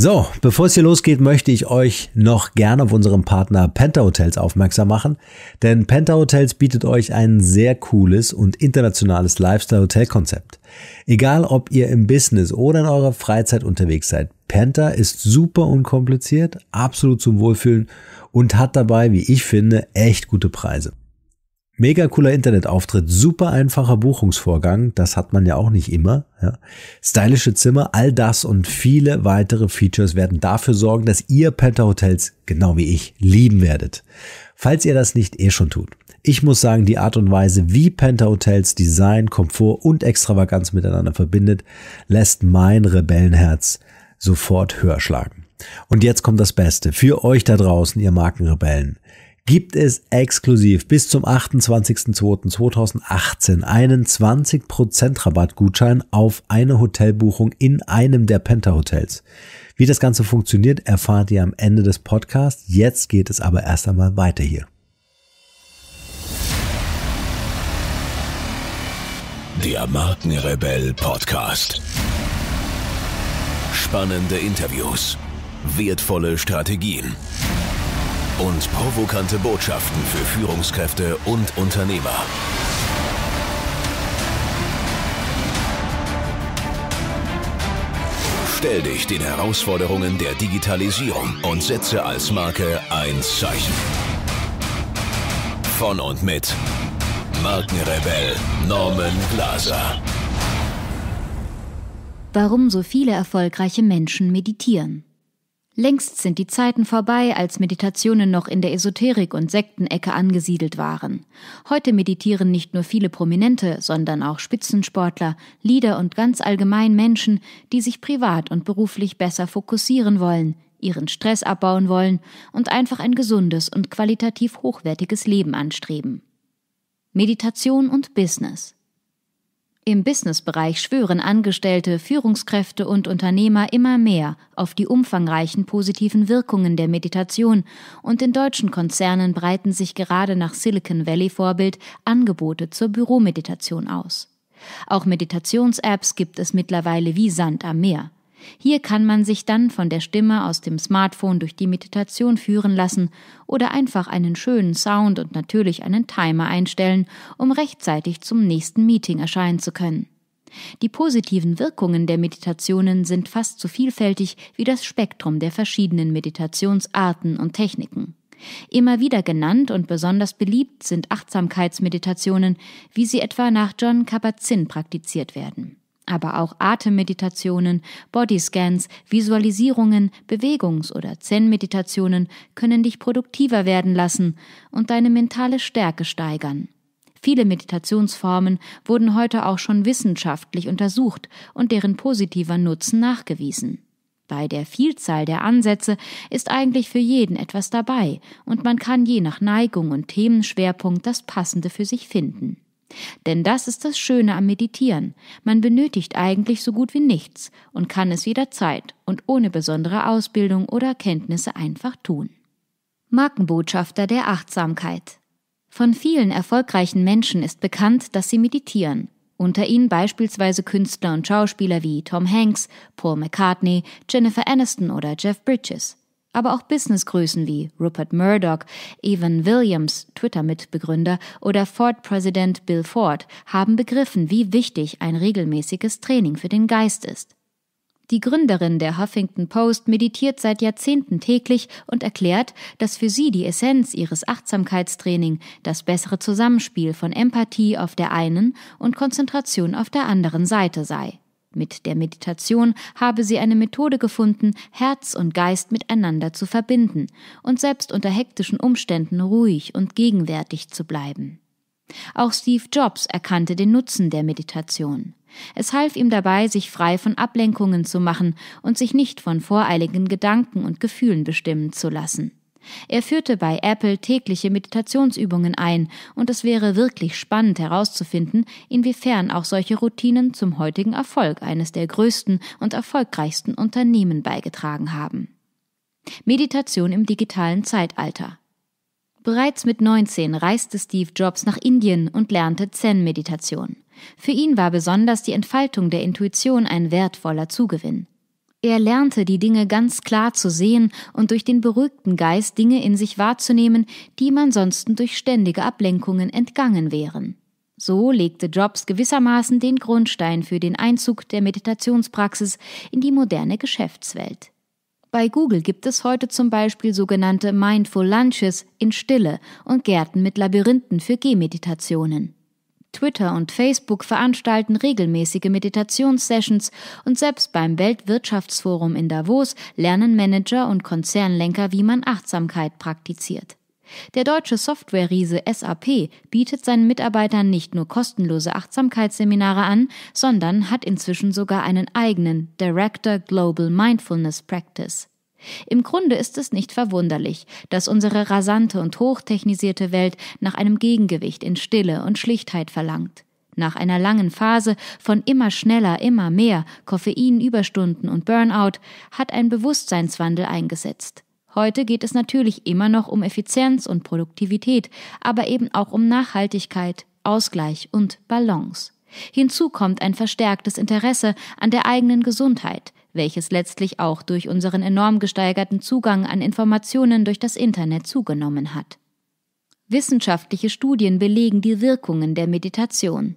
So, bevor es hier losgeht, möchte ich euch noch gerne auf unseren Partner Penta Hotels aufmerksam machen, denn Penta Hotels bietet euch ein sehr cooles und internationales Lifestyle Hotel Konzept. Egal, ob ihr im Business oder in eurer Freizeit unterwegs seid, Penta ist super unkompliziert, absolut zum Wohlfühlen und hat dabei, wie ich finde, echt gute Preise. Mega cooler Internetauftritt, super einfacher Buchungsvorgang, das hat man ja auch nicht immer. Ja. Stylische Zimmer, all das und viele weitere Features werden dafür sorgen, dass ihr Penta Hotels genau wie ich lieben werdet. Falls ihr das nicht eh schon tut. Ich muss sagen, die Art und Weise, wie Penta Hotels Design, Komfort und Extravaganz miteinander verbindet, lässt mein Rebellenherz sofort höher schlagen. Und jetzt kommt das Beste für euch da draußen, ihr Markenrebellen gibt es exklusiv bis zum 28.02.2018 einen 20% Rabattgutschein auf eine Hotelbuchung in einem der Penta-Hotels. Wie das Ganze funktioniert, erfahrt ihr am Ende des Podcasts. Jetzt geht es aber erst einmal weiter hier. Der Markenrebell Podcast. Spannende Interviews. Wertvolle Strategien und provokante Botschaften für Führungskräfte und Unternehmer. Stell dich den Herausforderungen der Digitalisierung und setze als Marke ein Zeichen. Von und mit Markenrebell Norman Glaser. Warum so viele erfolgreiche Menschen meditieren. Längst sind die Zeiten vorbei, als Meditationen noch in der Esoterik- und Sektenecke angesiedelt waren. Heute meditieren nicht nur viele Prominente, sondern auch Spitzensportler, Leader und ganz allgemein Menschen, die sich privat und beruflich besser fokussieren wollen, ihren Stress abbauen wollen und einfach ein gesundes und qualitativ hochwertiges Leben anstreben. Meditation und Business. Im Businessbereich schwören Angestellte, Führungskräfte und Unternehmer immer mehr auf die umfangreichen positiven Wirkungen der Meditation und in deutschen Konzernen breiten sich gerade nach Silicon Valley Vorbild Angebote zur Büromeditation aus. Auch Meditations-Apps gibt es mittlerweile wie Sand am Meer. Hier kann man sich dann von der Stimme aus dem Smartphone durch die Meditation führen lassen oder einfach einen schönen Sound und natürlich einen Timer einstellen, um rechtzeitig zum nächsten Meeting erscheinen zu können. Die positiven Wirkungen der Meditationen sind fast so vielfältig wie das Spektrum der verschiedenen Meditationsarten und Techniken. Immer wieder genannt und besonders beliebt sind Achtsamkeitsmeditationen, wie sie etwa nach John Kabat-Zinn praktiziert werden aber auch Atemmeditationen, Bodyscans, Visualisierungen, Bewegungs- oder Zen-Meditationen können dich produktiver werden lassen und deine mentale Stärke steigern. Viele Meditationsformen wurden heute auch schon wissenschaftlich untersucht und deren positiver Nutzen nachgewiesen. Bei der Vielzahl der Ansätze ist eigentlich für jeden etwas dabei und man kann je nach Neigung und Themenschwerpunkt das Passende für sich finden. Denn das ist das Schöne am Meditieren. Man benötigt eigentlich so gut wie nichts und kann es jederzeit und ohne besondere Ausbildung oder Kenntnisse einfach tun. Markenbotschafter der Achtsamkeit. Von vielen erfolgreichen Menschen ist bekannt, dass sie meditieren. Unter ihnen beispielsweise Künstler und Schauspieler wie Tom Hanks, Paul McCartney, Jennifer Aniston oder Jeff Bridges aber auch Businessgrößen wie Rupert Murdoch, Evan Williams, Twitter-Mitbegründer oder Ford-Präsident Bill Ford haben begriffen, wie wichtig ein regelmäßiges Training für den Geist ist. Die Gründerin der Huffington Post meditiert seit Jahrzehnten täglich und erklärt, dass für sie die Essenz ihres Achtsamkeitstraining das bessere Zusammenspiel von Empathie auf der einen und Konzentration auf der anderen Seite sei. Mit der Meditation habe sie eine Methode gefunden, Herz und Geist miteinander zu verbinden und selbst unter hektischen Umständen ruhig und gegenwärtig zu bleiben. Auch Steve Jobs erkannte den Nutzen der Meditation. Es half ihm dabei, sich frei von Ablenkungen zu machen und sich nicht von voreiligen Gedanken und Gefühlen bestimmen zu lassen. Er führte bei Apple tägliche Meditationsübungen ein, und es wäre wirklich spannend herauszufinden, inwiefern auch solche Routinen zum heutigen Erfolg eines der größten und erfolgreichsten Unternehmen beigetragen haben. Meditation im digitalen Zeitalter Bereits mit 19 reiste Steve Jobs nach Indien und lernte Zen-Meditation. Für ihn war besonders die Entfaltung der Intuition ein wertvoller Zugewinn. Er lernte die Dinge ganz klar zu sehen und durch den beruhigten Geist Dinge in sich wahrzunehmen, die ihm ansonsten durch ständige Ablenkungen entgangen wären. So legte Jobs gewissermaßen den Grundstein für den Einzug der Meditationspraxis in die moderne Geschäftswelt. Bei Google gibt es heute zum Beispiel sogenannte Mindful Lunches in Stille und Gärten mit Labyrinthen für Gehmeditationen. Twitter und Facebook veranstalten regelmäßige Meditationssessions und selbst beim Weltwirtschaftsforum in Davos lernen Manager und Konzernlenker, wie man Achtsamkeit praktiziert. Der deutsche Softwareriese SAP bietet seinen Mitarbeitern nicht nur kostenlose Achtsamkeitsseminare an, sondern hat inzwischen sogar einen eigenen Director Global Mindfulness Practice. Im Grunde ist es nicht verwunderlich, dass unsere rasante und hochtechnisierte Welt nach einem Gegengewicht in Stille und Schlichtheit verlangt. Nach einer langen Phase von immer schneller, immer mehr Koffeinüberstunden und Burnout hat ein Bewusstseinswandel eingesetzt. Heute geht es natürlich immer noch um Effizienz und Produktivität, aber eben auch um Nachhaltigkeit, Ausgleich und Balance. Hinzu kommt ein verstärktes Interesse an der eigenen Gesundheit, welches letztlich auch durch unseren enorm gesteigerten Zugang an Informationen durch das Internet zugenommen hat. Wissenschaftliche Studien belegen die Wirkungen der Meditation.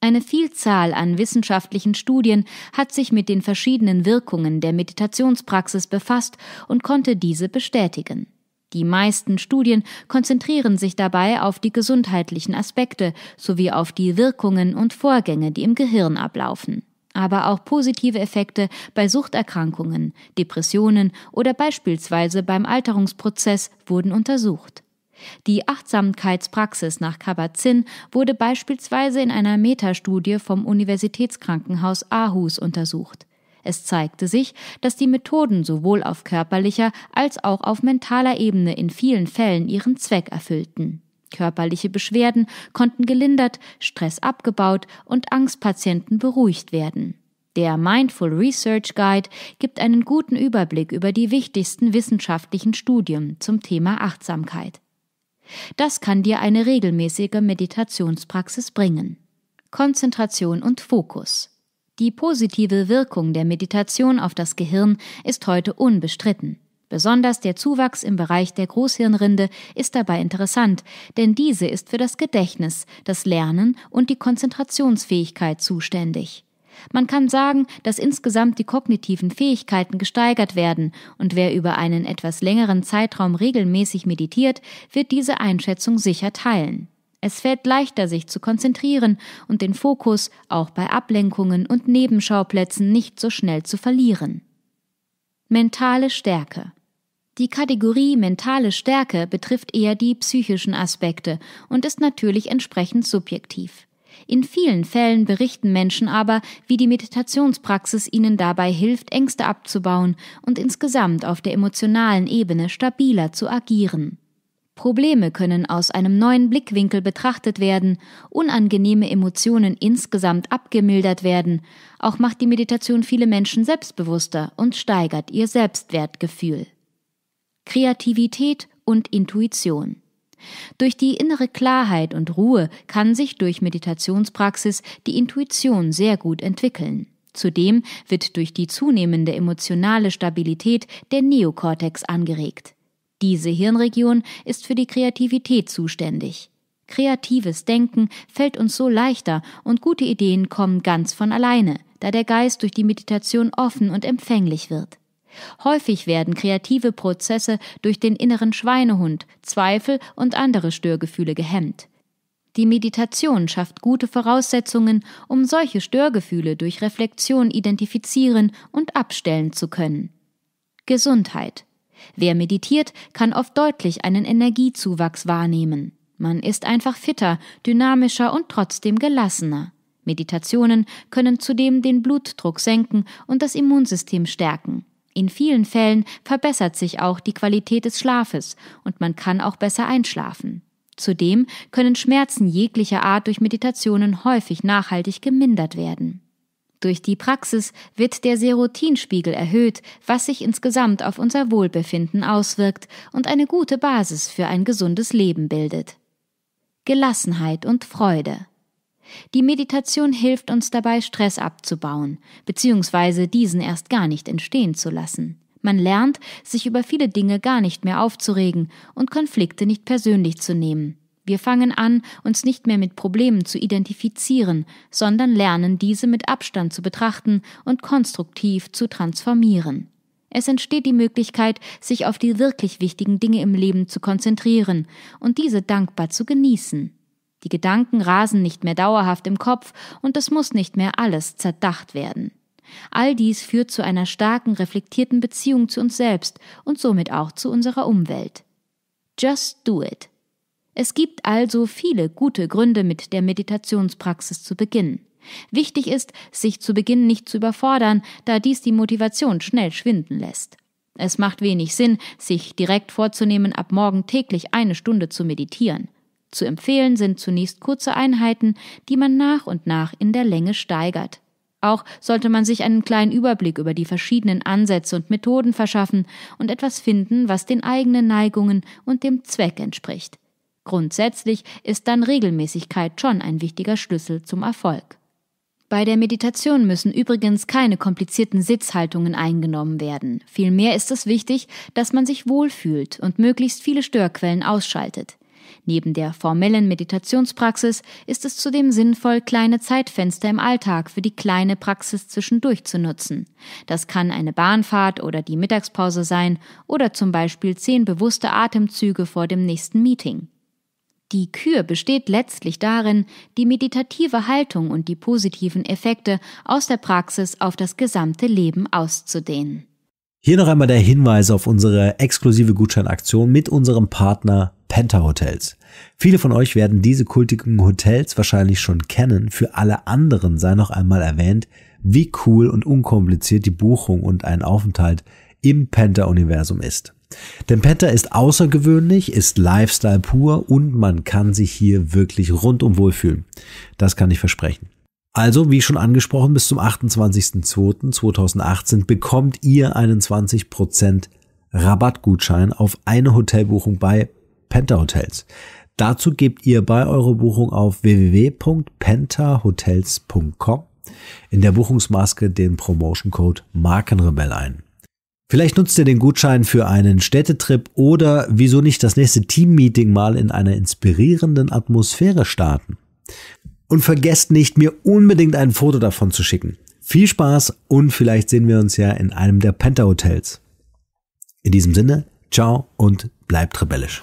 Eine Vielzahl an wissenschaftlichen Studien hat sich mit den verschiedenen Wirkungen der Meditationspraxis befasst und konnte diese bestätigen. Die meisten Studien konzentrieren sich dabei auf die gesundheitlichen Aspekte sowie auf die Wirkungen und Vorgänge, die im Gehirn ablaufen aber auch positive Effekte bei Suchterkrankungen, Depressionen oder beispielsweise beim Alterungsprozess wurden untersucht. Die Achtsamkeitspraxis nach Kabat-Zinn wurde beispielsweise in einer Metastudie vom Universitätskrankenhaus Aarhus untersucht. Es zeigte sich, dass die Methoden sowohl auf körperlicher als auch auf mentaler Ebene in vielen Fällen ihren Zweck erfüllten. Körperliche Beschwerden konnten gelindert, Stress abgebaut und Angstpatienten beruhigt werden. Der Mindful Research Guide gibt einen guten Überblick über die wichtigsten wissenschaftlichen Studien zum Thema Achtsamkeit. Das kann dir eine regelmäßige Meditationspraxis bringen. Konzentration und Fokus. Die positive Wirkung der Meditation auf das Gehirn ist heute unbestritten. Besonders der Zuwachs im Bereich der Großhirnrinde ist dabei interessant, denn diese ist für das Gedächtnis, das Lernen und die Konzentrationsfähigkeit zuständig. Man kann sagen, dass insgesamt die kognitiven Fähigkeiten gesteigert werden, und wer über einen etwas längeren Zeitraum regelmäßig meditiert, wird diese Einschätzung sicher teilen. Es fällt leichter, sich zu konzentrieren und den Fokus auch bei Ablenkungen und Nebenschauplätzen nicht so schnell zu verlieren. Mentale Stärke die Kategorie mentale Stärke betrifft eher die psychischen Aspekte und ist natürlich entsprechend subjektiv. In vielen Fällen berichten Menschen aber, wie die Meditationspraxis ihnen dabei hilft, Ängste abzubauen und insgesamt auf der emotionalen Ebene stabiler zu agieren. Probleme können aus einem neuen Blickwinkel betrachtet werden, unangenehme Emotionen insgesamt abgemildert werden, auch macht die Meditation viele Menschen selbstbewusster und steigert ihr Selbstwertgefühl. Kreativität und Intuition. Durch die innere Klarheit und Ruhe kann sich durch Meditationspraxis die Intuition sehr gut entwickeln. Zudem wird durch die zunehmende emotionale Stabilität der Neokortex angeregt. Diese Hirnregion ist für die Kreativität zuständig. Kreatives Denken fällt uns so leichter und gute Ideen kommen ganz von alleine, da der Geist durch die Meditation offen und empfänglich wird. Häufig werden kreative Prozesse durch den inneren Schweinehund, Zweifel und andere Störgefühle gehemmt. Die Meditation schafft gute Voraussetzungen, um solche Störgefühle durch Reflexion identifizieren und abstellen zu können. Gesundheit. Wer meditiert, kann oft deutlich einen Energiezuwachs wahrnehmen. Man ist einfach fitter, dynamischer und trotzdem gelassener. Meditationen können zudem den Blutdruck senken und das Immunsystem stärken. In vielen Fällen verbessert sich auch die Qualität des Schlafes und man kann auch besser einschlafen. Zudem können Schmerzen jeglicher Art durch Meditationen häufig nachhaltig gemindert werden. Durch die Praxis wird der Serotinspiegel erhöht, was sich insgesamt auf unser Wohlbefinden auswirkt und eine gute Basis für ein gesundes Leben bildet. Gelassenheit und Freude. Die Meditation hilft uns dabei, Stress abzubauen, beziehungsweise diesen erst gar nicht entstehen zu lassen. Man lernt, sich über viele Dinge gar nicht mehr aufzuregen und Konflikte nicht persönlich zu nehmen. Wir fangen an, uns nicht mehr mit Problemen zu identifizieren, sondern lernen, diese mit Abstand zu betrachten und konstruktiv zu transformieren. Es entsteht die Möglichkeit, sich auf die wirklich wichtigen Dinge im Leben zu konzentrieren und diese dankbar zu genießen. Die Gedanken rasen nicht mehr dauerhaft im Kopf und es muss nicht mehr alles zerdacht werden. All dies führt zu einer starken, reflektierten Beziehung zu uns selbst und somit auch zu unserer Umwelt. Just do it. Es gibt also viele gute Gründe, mit der Meditationspraxis zu beginnen. Wichtig ist, sich zu Beginn nicht zu überfordern, da dies die Motivation schnell schwinden lässt. Es macht wenig Sinn, sich direkt vorzunehmen, ab morgen täglich eine Stunde zu meditieren. Zu empfehlen sind zunächst kurze Einheiten, die man nach und nach in der Länge steigert. Auch sollte man sich einen kleinen Überblick über die verschiedenen Ansätze und Methoden verschaffen und etwas finden, was den eigenen Neigungen und dem Zweck entspricht. Grundsätzlich ist dann Regelmäßigkeit schon ein wichtiger Schlüssel zum Erfolg. Bei der Meditation müssen übrigens keine komplizierten Sitzhaltungen eingenommen werden. Vielmehr ist es wichtig, dass man sich wohlfühlt und möglichst viele Störquellen ausschaltet. Neben der formellen Meditationspraxis ist es zudem sinnvoll, kleine Zeitfenster im Alltag für die kleine Praxis zwischendurch zu nutzen. Das kann eine Bahnfahrt oder die Mittagspause sein oder zum Beispiel zehn bewusste Atemzüge vor dem nächsten Meeting. Die Kür besteht letztlich darin, die meditative Haltung und die positiven Effekte aus der Praxis auf das gesamte Leben auszudehnen. Hier noch einmal der Hinweis auf unsere exklusive Gutscheinaktion mit unserem Partner Penta-Hotels. Viele von euch werden diese kultigen Hotels wahrscheinlich schon kennen. Für alle anderen sei noch einmal erwähnt, wie cool und unkompliziert die Buchung und ein Aufenthalt im Penta-Universum ist. Denn Penta ist außergewöhnlich, ist Lifestyle pur und man kann sich hier wirklich rundum wohlfühlen. Das kann ich versprechen. Also, wie schon angesprochen, bis zum 28.02.2018 bekommt ihr einen 20% Rabattgutschein auf eine Hotelbuchung bei Penta-Hotels. Dazu gebt ihr bei eurer Buchung auf www.pentahotels.com in der Buchungsmaske den Promotion Code Markenrebell ein. Vielleicht nutzt ihr den Gutschein für einen Städtetrip oder wieso nicht das nächste Team-Meeting mal in einer inspirierenden Atmosphäre starten. Und vergesst nicht, mir unbedingt ein Foto davon zu schicken. Viel Spaß und vielleicht sehen wir uns ja in einem der Penta Hotels. In diesem Sinne, ciao und bleibt rebellisch.